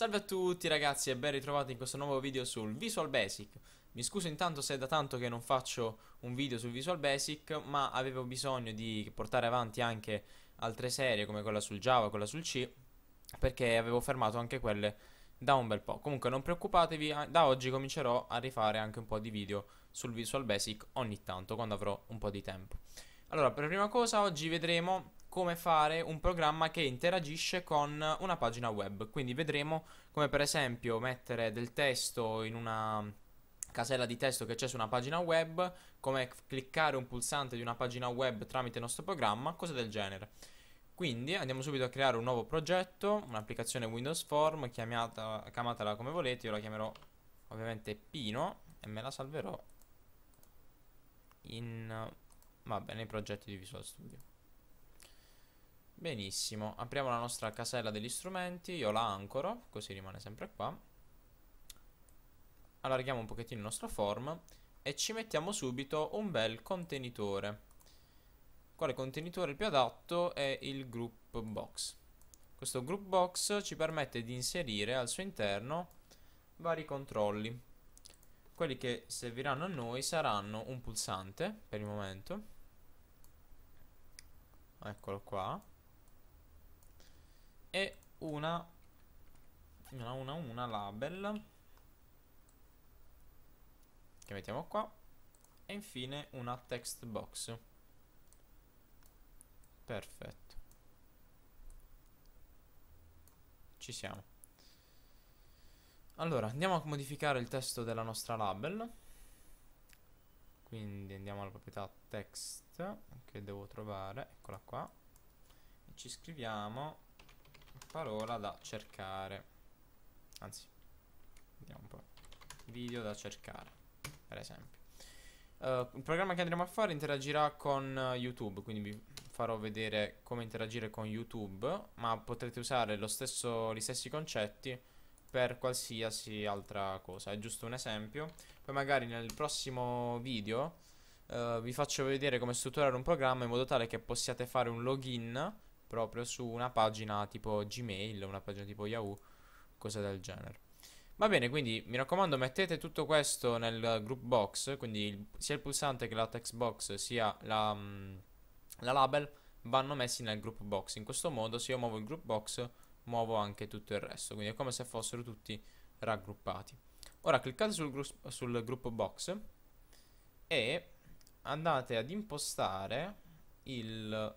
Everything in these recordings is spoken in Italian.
Salve a tutti ragazzi e ben ritrovati in questo nuovo video sul Visual Basic Mi scuso intanto se è da tanto che non faccio un video sul Visual Basic Ma avevo bisogno di portare avanti anche altre serie come quella sul Java, quella sul C Perché avevo fermato anche quelle da un bel po' Comunque non preoccupatevi, da oggi comincerò a rifare anche un po' di video sul Visual Basic ogni tanto Quando avrò un po' di tempo Allora, per prima cosa oggi vedremo come fare un programma che interagisce con una pagina web. Quindi vedremo come per esempio mettere del testo in una casella di testo che c'è su una pagina web, come cliccare un pulsante di una pagina web tramite il nostro programma, cose del genere. Quindi andiamo subito a creare un nuovo progetto, un'applicazione Windows Form, chiamata, chiamatela come volete, io la chiamerò ovviamente Pino e me la salverò in, vabbè, nei progetti di Visual Studio. Benissimo, apriamo la nostra casella degli strumenti, io la ancoro, così rimane sempre qua. Allarghiamo un pochettino il nostro form e ci mettiamo subito un bel contenitore. Quale contenitore più adatto è il group box. Questo group box ci permette di inserire al suo interno vari controlli. Quelli che serviranno a noi saranno un pulsante per il momento. Eccolo qua e una una una una label che mettiamo qua e infine una text box perfetto ci siamo allora andiamo a modificare il testo della nostra label quindi andiamo alla proprietà text che devo trovare eccola qua e ci scriviamo parola da cercare anzi vediamo un po' video da cercare per esempio uh, eh, il programma che andremo a fare interagirà con uh, youtube quindi vi farò vedere come interagire con youtube ma potrete usare stesso, gli stessi concetti per qualsiasi altra cosa è giusto un esempio poi magari nel prossimo video uh, vi faccio vedere come strutturare un programma in modo tale che possiate fare un login proprio su una pagina tipo Gmail, una pagina tipo Yahoo, cose del genere. Va bene, quindi mi raccomando mettete tutto questo nel group box, quindi il, sia il pulsante che la text box sia la, mm, la label vanno messi nel group box. In questo modo se io muovo il group box muovo anche tutto il resto, quindi è come se fossero tutti raggruppati. Ora cliccate sul, gru- sul group box e andate ad impostare il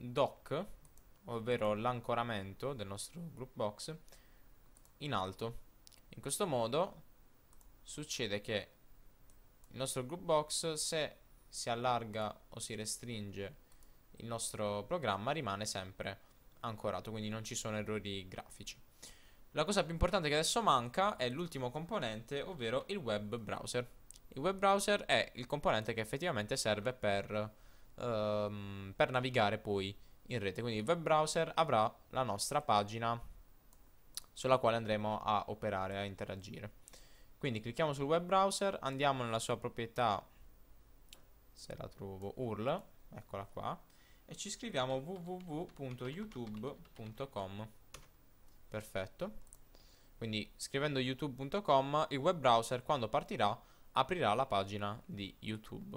doc ovvero l'ancoramento del nostro group box in alto in questo modo succede che il nostro group box se si allarga o si restringe il nostro programma rimane sempre ancorato quindi non ci sono errori grafici la cosa più importante che adesso manca è l'ultimo componente ovvero il web browser il web browser è il componente che effettivamente serve per, um, per navigare poi in rete. Quindi il web browser avrà la nostra pagina sulla quale andremo a operare, a interagire. Quindi clicchiamo sul web browser, andiamo nella sua proprietà, se la trovo, URL, eccola qua, e ci scriviamo www.youtube.com. Perfetto. Quindi scrivendo youtube.com il web browser quando partirà aprirà la pagina di YouTube.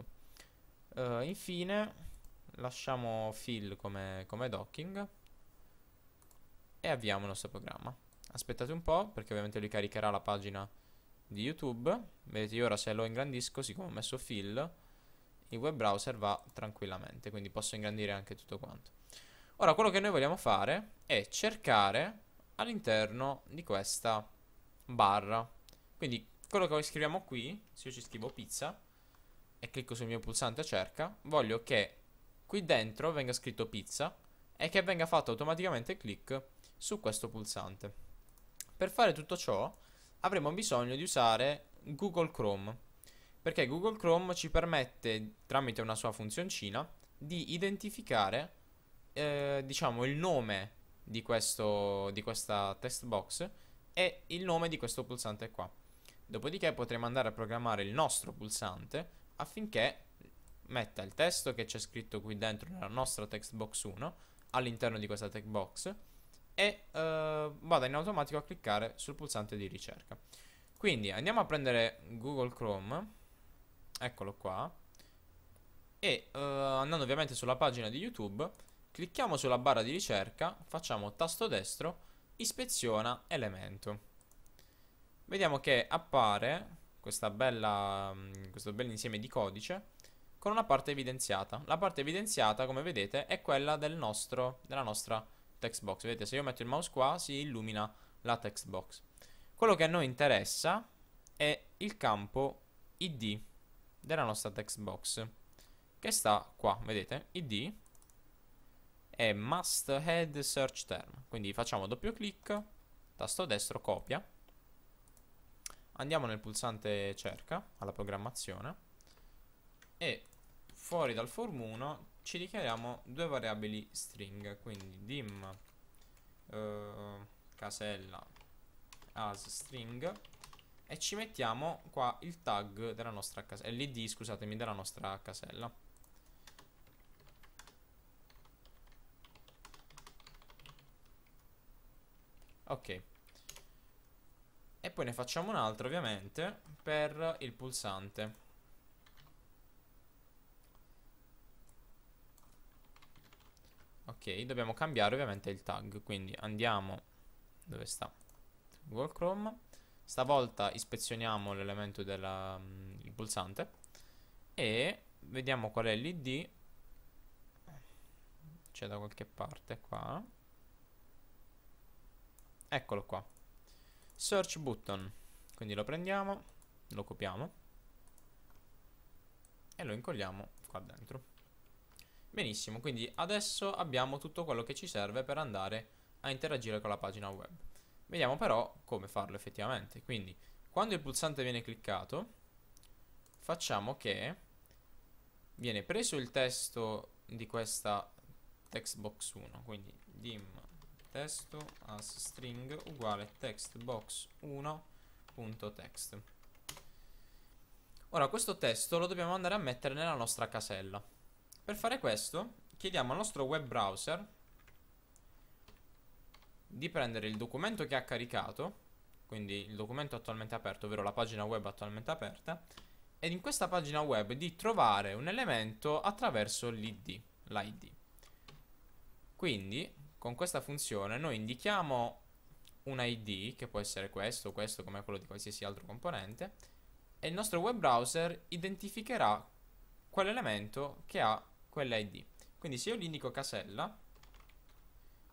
Uh, infine lasciamo fill come, come docking e avviamo il nostro programma. Aspettate un po' perché ovviamente lui caricherà la pagina di YouTube. Vedete io ora se lo ingrandisco, siccome ho messo fill, il web browser va tranquillamente, quindi posso ingrandire anche tutto quanto. Ora quello che noi vogliamo fare è cercare all'interno di questa barra. Quindi quello che scriviamo qui, se io ci scrivo pizza e clicco sul mio pulsante cerca, voglio che qui dentro venga scritto pizza e che venga fatto automaticamente clic su questo pulsante. Per fare tutto ciò avremo bisogno di usare Google Chrome perché Google Chrome ci permette tramite una sua funzioncina di identificare eh, diciamo il nome di, questo, di questa text box e il nome di questo pulsante qua. Dopodiché potremo andare a programmare il nostro pulsante affinché metta il testo che c'è scritto qui dentro nella nostra text box 1 all'interno di questa text box e uh, vada in automatico a cliccare sul pulsante di ricerca. Quindi andiamo a prendere Google Chrome, eccolo qua, e uh, andando ovviamente sulla pagina di YouTube, clicchiamo sulla barra di ricerca, facciamo tasto destro, ispeziona elemento. Vediamo che appare bella, mm, questo bel insieme di codice con una parte evidenziata. La parte evidenziata, come vedete, è quella del nostro, della nostra text box. Vedete, se io metto il mouse qua, si illumina la text box. Quello che a noi interessa è il campo id della nostra text box, che sta qua, vedete, id è must head search term. Quindi facciamo doppio clic, tasto destro, copia. Andiamo nel pulsante cerca, alla programmazione, e fuori dal form 1 ci dichiariamo due variabili string quindi dim eh, casella as string e ci mettiamo qua il tag della nostra casella eh, l'id scusatemi della nostra casella ok e poi ne facciamo un altro ovviamente per il pulsante ok dobbiamo cambiare ovviamente il tag quindi andiamo dove sta Google Chrome stavolta ispezioniamo l'elemento del mm, pulsante e vediamo qual è l'id c'è da qualche parte qua eccolo qua search button quindi lo prendiamo lo copiamo e lo incolliamo qua dentro Benissimo, quindi adesso abbiamo tutto quello che ci serve per andare a interagire con la pagina web. Vediamo però come farlo effettivamente. Quindi, quando il pulsante viene cliccato, facciamo che viene preso il testo di questa textbox 1, quindi dim testo as string uguale textbox 1.text. Ora questo testo lo dobbiamo andare a mettere nella nostra casella. Per fare questo chiediamo al nostro web browser di prendere il documento che ha caricato quindi il documento attualmente aperto, ovvero la pagina web attualmente aperta, ed in questa pagina web di trovare un elemento attraverso l'id, l'id. Quindi, con questa funzione, noi indichiamo un id, che può essere questo, questo, come quello di qualsiasi altro componente, e il nostro web browser identificherà quell'elemento che ha quella id. Quindi se io gli indico casella,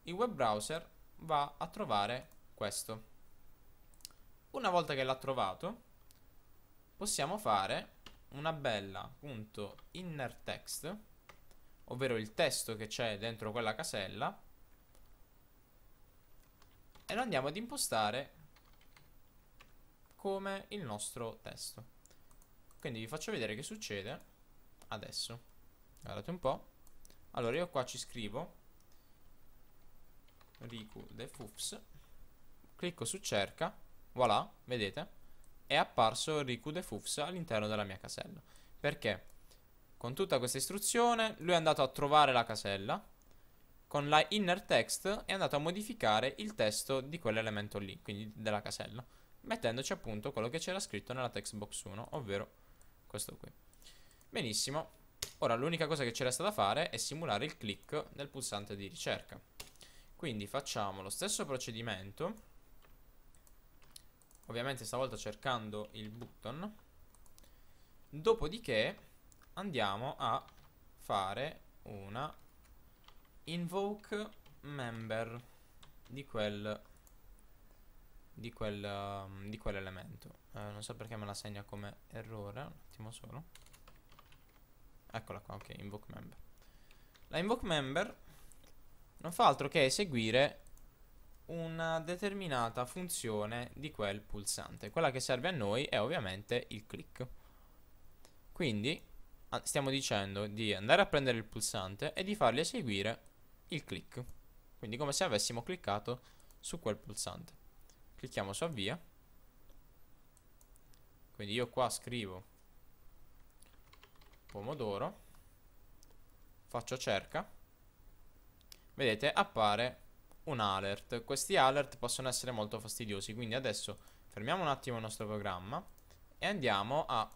il web browser va a trovare questo. Una volta che l'ha trovato, possiamo fare una bella text, ovvero il testo che c'è dentro quella casella, e lo andiamo ad impostare come il nostro testo. Quindi vi faccio vedere che succede adesso guardate un po' allora io qua ci scrivo Riku the Fufs clicco su cerca voilà vedete è apparso Riku the Fufs all'interno della mia casella perché con tutta questa istruzione lui è andato a trovare la casella con la inner text è andato a modificare il testo di quell'elemento lì, quindi della casella, mettendoci appunto quello che c'era scritto nella text box 1, ovvero questo qui. Benissimo, Ora l'unica cosa che ci resta da fare è simulare il click del pulsante di ricerca. Quindi facciamo lo stesso procedimento, ovviamente stavolta cercando il button, dopodiché andiamo a fare una invoke member di quel di, quel, di quell'elemento eh, non so perché me la segna come errore un attimo solo Eccola qua, ok, invoke member. La invoke member non fa altro che eseguire una determinata funzione di quel pulsante. Quella che serve a noi è ovviamente il click. Quindi stiamo dicendo di andare a prendere il pulsante e di fargli eseguire il click. Quindi come se avessimo cliccato su quel pulsante. Clicchiamo su avvia. Quindi io qua scrivo pomodoro faccio cerca vedete appare un alert questi alert possono essere molto fastidiosi quindi adesso fermiamo un attimo il nostro programma e andiamo a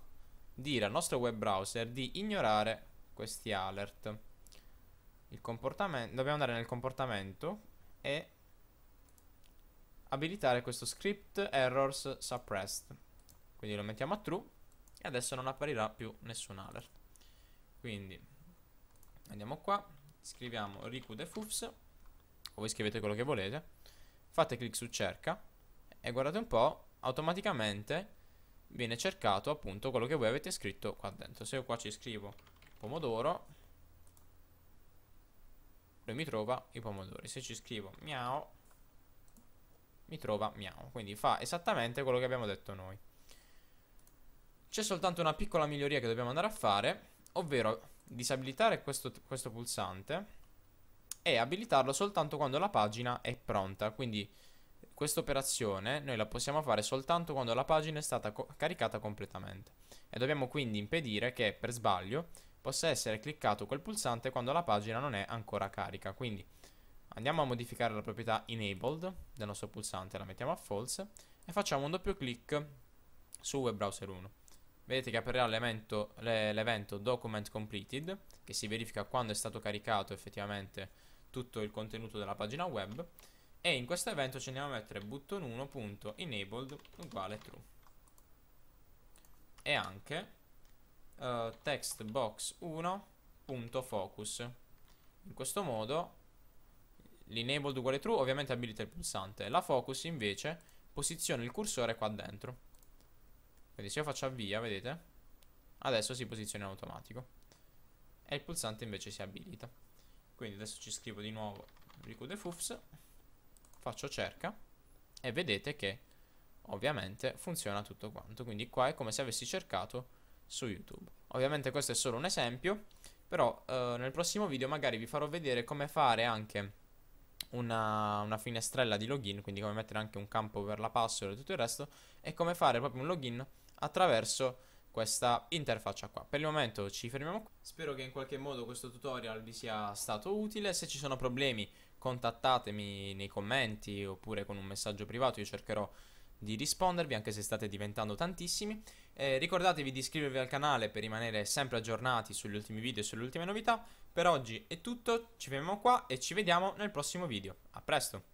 dire al nostro web browser di ignorare questi alert il comportamento dobbiamo andare nel comportamento e abilitare questo script errors suppressed quindi lo mettiamo a true e adesso non apparirà più nessun alert quindi andiamo qua, scriviamo Riku Defufs, o voi scrivete quello che volete, fate clic su cerca e guardate un po', automaticamente viene cercato appunto quello che voi avete scritto qua dentro. Se io qua ci scrivo pomodoro, lui mi trova i pomodori. Se ci scrivo miau, mi trova miau. Quindi fa esattamente quello che abbiamo detto noi. C'è soltanto una piccola miglioria che dobbiamo andare a fare ovvero disabilitare questo, questo pulsante e abilitarlo soltanto quando la pagina è pronta, quindi questa operazione noi la possiamo fare soltanto quando la pagina è stata co caricata completamente e dobbiamo quindi impedire che per sbaglio possa essere cliccato quel pulsante quando la pagina non è ancora carica. Quindi andiamo a modificare la proprietà enabled del nostro pulsante, la mettiamo a false e facciamo un doppio clic su web browser 1 vedete che aprirà l'evento document completed che si verifica quando è stato caricato effettivamente tutto il contenuto della pagina web e in questo evento ci andiamo a mettere button1.enabled uguale true e anche uh, eh, textbox1.focus in questo modo l'enabled uguale true ovviamente abilita il pulsante la focus invece posiziona il cursore qua dentro quindi se io faccio avvia, vedete? Adesso si posiziona in automatico. E il pulsante invece si abilita. Quindi adesso ci scrivo di nuovo ricudefufs, faccio cerca e vedete che ovviamente funziona tutto quanto. Quindi qua è come se avessi cercato su YouTube. Ovviamente questo è solo un esempio, però eh, nel prossimo video magari vi farò vedere come fare anche una, una, finestrella di login, quindi come mettere anche un campo per la password e tutto il resto, e come fare proprio un login attraverso questa interfaccia qua. Per il momento ci fermiamo qui. Spero che in qualche modo questo tutorial vi sia stato utile. Se ci sono problemi contattatemi nei commenti oppure con un messaggio privato, io cercherò di rispondervi anche se state diventando tantissimi. Eh, ricordatevi di iscrivervi al canale per rimanere sempre aggiornati sugli ultimi video e sulle ultime novità. Per oggi è tutto, ci vediamo qua e ci vediamo nel prossimo video. A presto!